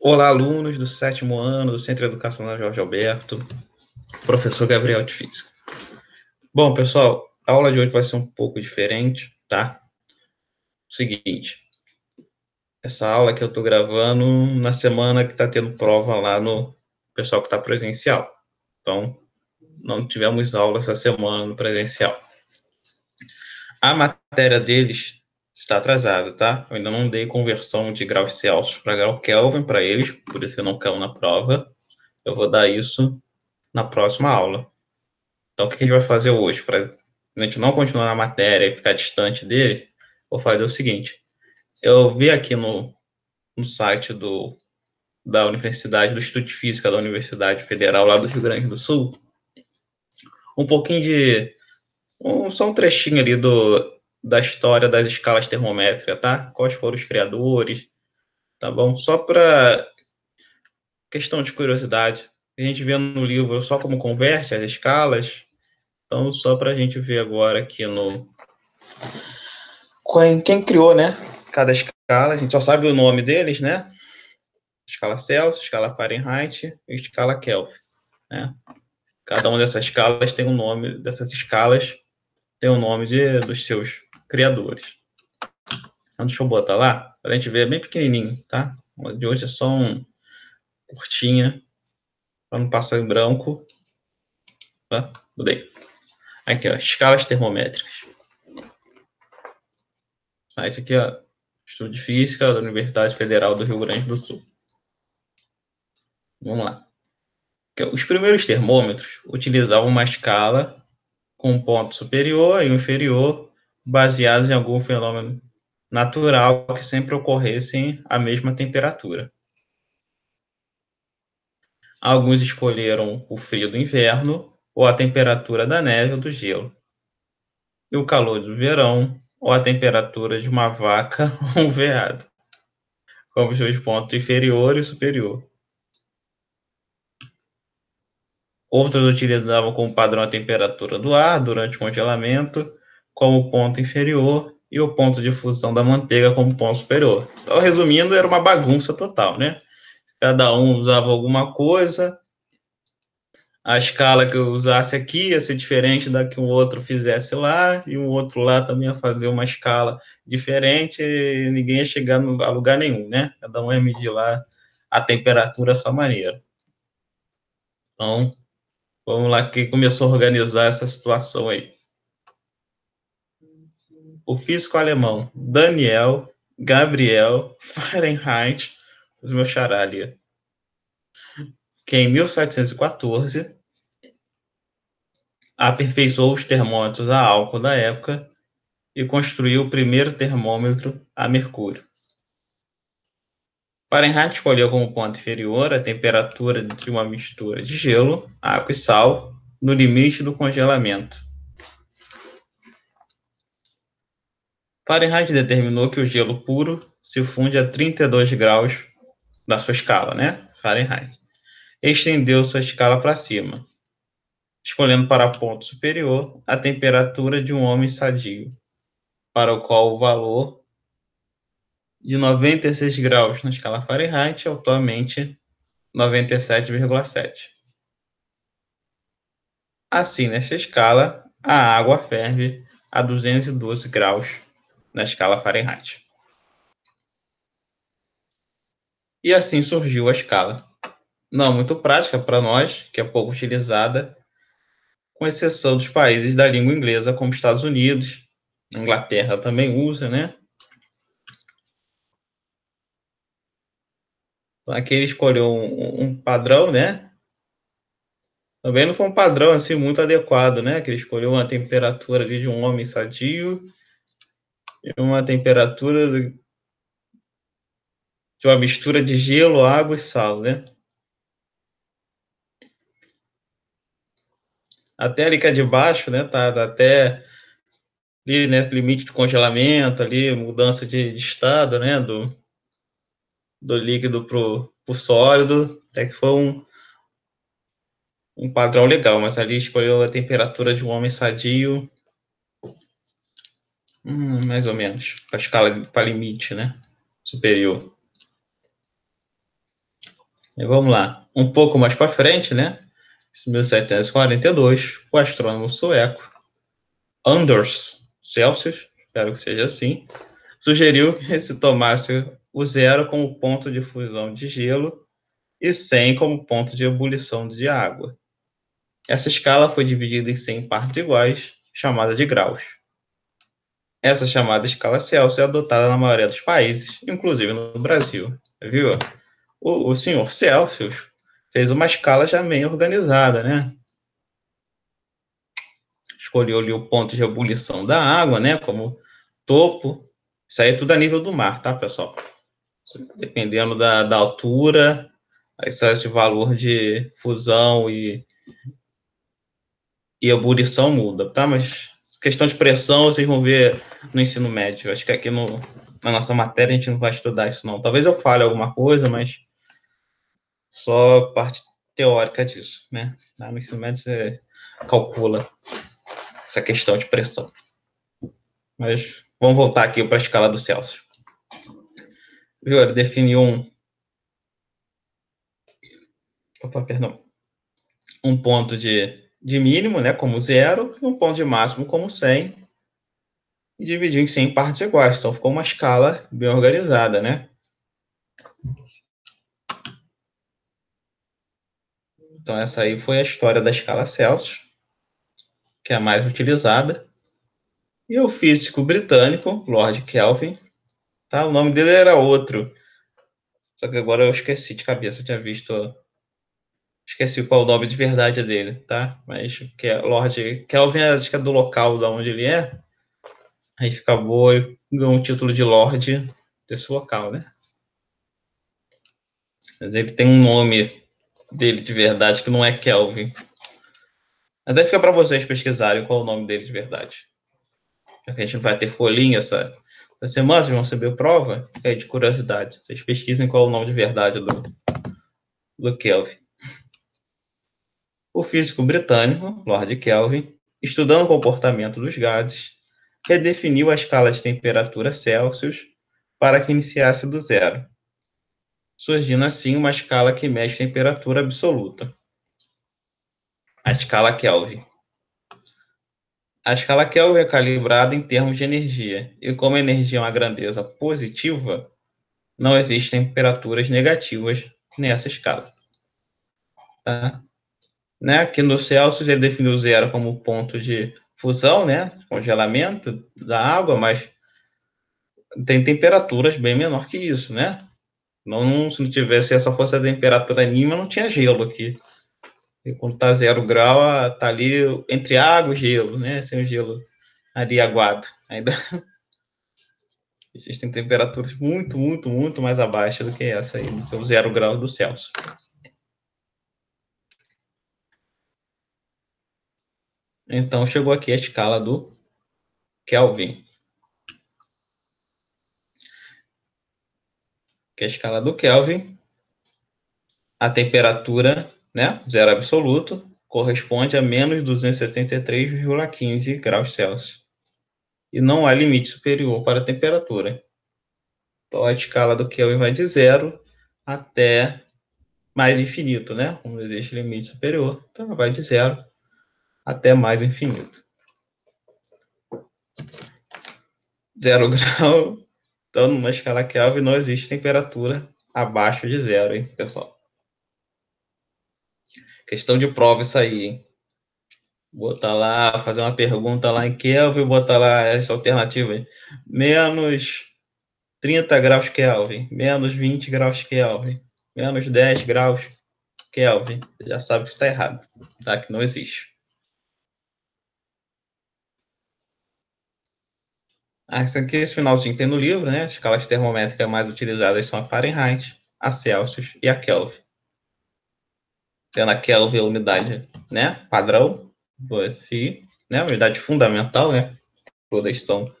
Olá, alunos do sétimo ano do Centro Educacional Jorge Alberto, professor Gabriel de Física. Bom, pessoal, a aula de hoje vai ser um pouco diferente, tá? Seguinte, essa aula que eu tô gravando na semana que tá tendo prova lá no pessoal que tá presencial. Então, não tivemos aula essa semana no presencial. A matéria deles está atrasado, tá? Eu ainda não dei conversão de graus Celsius para grau Kelvin para eles, por isso eu não caiu na prova. Eu vou dar isso na próxima aula. Então, o que a gente vai fazer hoje? Para a gente não continuar na matéria e ficar distante dele, vou fazer o seguinte. Eu vi aqui no, no site do, da Universidade, do Instituto de Física da Universidade Federal lá do Rio Grande do Sul, um pouquinho de... Um, só um trechinho ali do da história das escalas termométricas, tá? Quais foram os criadores, tá bom? Só para questão de curiosidade, a gente vê no livro só como converte as escalas, então só para a gente ver agora aqui no quem, quem criou, né? Cada escala, a gente só sabe o nome deles, né? Escala Celsius, escala Fahrenheit e escala Kelvin, né? Cada uma dessas escalas tem um nome, dessas escalas tem o um nome de, dos seus criadores. Então, deixa eu botar lá, para a gente ver é bem pequenininho, tá? O de hoje é só um curtinha, para não passar em branco. Tá? Mudei. Aqui, ó, escalas termométricas. Site aqui, ó, Estudo de Física da Universidade Federal do Rio Grande do Sul. Vamos lá. Os primeiros termômetros utilizavam uma escala com um ponto superior e um inferior baseados em algum fenômeno natural que sempre em a mesma temperatura. Alguns escolheram o frio do inverno ou a temperatura da neve ou do gelo, e o calor do verão ou a temperatura de uma vaca ou um veado, como seus pontos inferior e superior. Outros utilizavam como padrão a temperatura do ar durante o congelamento como ponto inferior e o ponto de fusão da manteiga como ponto superior. Então, resumindo, era uma bagunça total, né? Cada um usava alguma coisa, a escala que eu usasse aqui ia ser diferente da que um outro fizesse lá, e um outro lá também ia fazer uma escala diferente, e ninguém ia chegar a lugar nenhum, né? Cada um ia medir lá a temperatura à sua maneira. Então, vamos lá que começou a organizar essa situação aí o físico alemão Daniel Gabriel Fahrenheit, os meus xará ali, que em 1714 aperfeiçoou os termômetros a álcool da época e construiu o primeiro termômetro a mercúrio. Fahrenheit escolheu como ponto inferior a temperatura de uma mistura de gelo, água e sal no limite do congelamento. Fahrenheit determinou que o gelo puro se funde a 32 graus da sua escala, né? Fahrenheit. Estendeu sua escala para cima, escolhendo para ponto superior a temperatura de um homem sadio, para o qual o valor de 96 graus na escala Fahrenheit é atualmente 97,7. Assim, nesta escala, a água ferve a 212 graus na escala Fahrenheit. E assim surgiu a escala. Não muito prática para nós, que é pouco utilizada, com exceção dos países da língua inglesa, como Estados Unidos, Inglaterra também usa, né? Então, aqui ele escolheu um, um padrão, né? Também não foi um padrão assim muito adequado, né? Que ele escolheu uma temperatura ali de um homem sadio uma temperatura de uma mistura de gelo, água e sal, né? Até ali que é de baixo, né? Tá, tá, até ali, né? Limite de congelamento, ali, mudança de, de estado, né? Do, do líquido pro, pro sólido, até que foi um, um padrão legal, mas ali escolheu a temperatura de um homem sadio Hum, mais ou menos. Para escala para limite, né? Superior. E vamos lá. Um pouco mais para frente, né? 1742, o astrônomo sueco Anders Celsius, espero que seja assim, sugeriu que se tomasse o zero como ponto de fusão de gelo e 100 como ponto de ebulição de água. Essa escala foi dividida em 100 partes iguais, chamada de graus. Essa chamada escala Celsius é adotada na maioria dos países, inclusive no Brasil. Viu? O, o senhor Celsius fez uma escala já meio organizada, né? Escolheu ali o ponto de ebulição da água, né? Como topo. Isso aí é tudo a nível do mar, tá, pessoal? Dependendo da, da altura, esse valor de fusão e, e ebulição muda, tá? Mas questão de pressão vocês vão ver no ensino médio. Acho que aqui no, na nossa matéria a gente não vai estudar isso, não. Talvez eu fale alguma coisa, mas só parte teórica disso, né? no ensino médio você calcula essa questão de pressão. Mas vamos voltar aqui para a escala do Celsius. Viu? Ele definiu um. Opa, perdão. Um ponto de de mínimo, né, como zero, e um ponto de máximo como 100, e dividiu em 100 partes iguais. Então, ficou uma escala bem organizada, né? Então, essa aí foi a história da escala Celsius, que é a mais utilizada. E o físico britânico, Lord Kelvin, tá? O nome dele era outro, só que agora eu esqueci de cabeça, eu tinha visto Esqueci qual o nome de verdade é dele, tá? Mas que é Lord Kelvin é acho que é do local da onde ele é. Aí fica boa e ganhou o título de Lorde desse local, né? Mas ele tem um nome dele de verdade que não é Kelvin. Mas aí fica para vocês pesquisarem qual é o nome dele de verdade. Já que a gente vai ter folhinha essa, essa semana, vocês vão receber prova. é de curiosidade. Vocês pesquisem qual é o nome de verdade do, do Kelvin o físico britânico Lord Kelvin, estudando o comportamento dos gases, redefiniu a escala de temperatura Celsius para que iniciasse do zero, surgindo assim uma escala que mede temperatura absoluta, a escala Kelvin. A escala Kelvin é calibrada em termos de energia, e como a energia é uma grandeza positiva, não existem temperaturas negativas nessa escala. Tá? né, que no Celsius ele definiu zero como ponto de fusão, né, congelamento da água, mas tem temperaturas bem menor que isso, né? Não, se não tivesse essa força de temperatura mínima, não tinha gelo aqui. E quando tá zero grau, ah, tá ali entre água e gelo, né? Sem o gelo ali aguado. Ainda existem temperaturas muito, muito, muito mais abaixo do que essa aí, do que o zero grau do Celsius. Então, chegou aqui a escala do Kelvin. Que é a escala do Kelvin, a temperatura, né, zero absoluto, corresponde a menos 273,15 graus Celsius. E não há limite superior para a temperatura. Então, a escala do Kelvin vai de zero até mais infinito, né? Como não existe limite superior, então vai de zero até mais o infinito. Zero grau, então numa escala Kelvin não existe temperatura abaixo de zero, hein, pessoal? Questão de prova isso aí, hein? Botar lá, fazer uma pergunta lá em Kelvin, botar lá essa alternativa. Hein? Menos 30 graus Kelvin, menos 20 graus Kelvin, menos 10 graus Kelvin. Você já sabe que está errado, tá? Que não existe. Ah, aqui esse finalzinho tem no livro, né? As escalas termométricas mais utilizadas são a Fahrenheit, a Celsius e a Kelvin. Tendo a Kelvin a umidade né? padrão, você, né? A umidade fundamental, né? Todas estão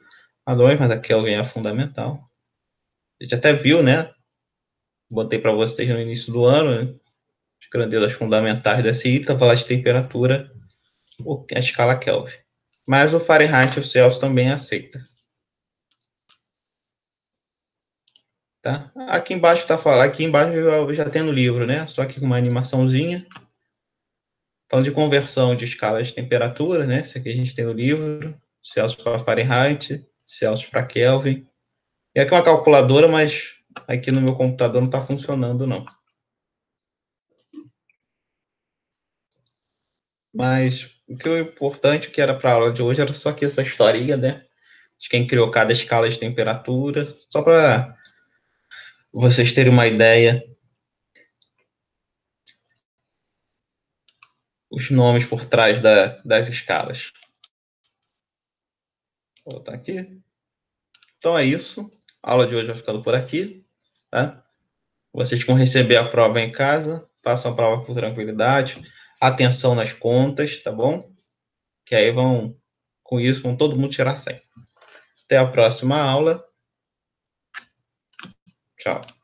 padrões, mas a Kelvin é a fundamental. A gente até viu, né? Botei para vocês no início do ano, né? as grandezas fundamentais desse ITA, então, falar de temperatura, é a escala Kelvin. Mas o Fahrenheit e o Celsius também aceita. Tá? Aqui embaixo tá falando, aqui embaixo eu já tem no livro, né? Só que com uma animaçãozinha. Falando de conversão de escala de temperatura, né? Isso aqui a gente tem no livro. Celsius para Fahrenheit, Celsius para Kelvin. E aqui é uma calculadora, mas aqui no meu computador não está funcionando, não. Mas o que é importante que era para a aula de hoje era só que essa historinha, né? De quem criou cada escala de temperatura, só para vocês terem uma ideia, os nomes por trás da, das escalas. Vou botar aqui. Então é isso. A aula de hoje vai ficando por aqui. Tá? Vocês vão receber a prova em casa. Façam a prova com tranquilidade. Atenção nas contas, tá bom? Que aí vão, com isso, vão todo mundo tirar 100. Até a próxima aula. Ciao.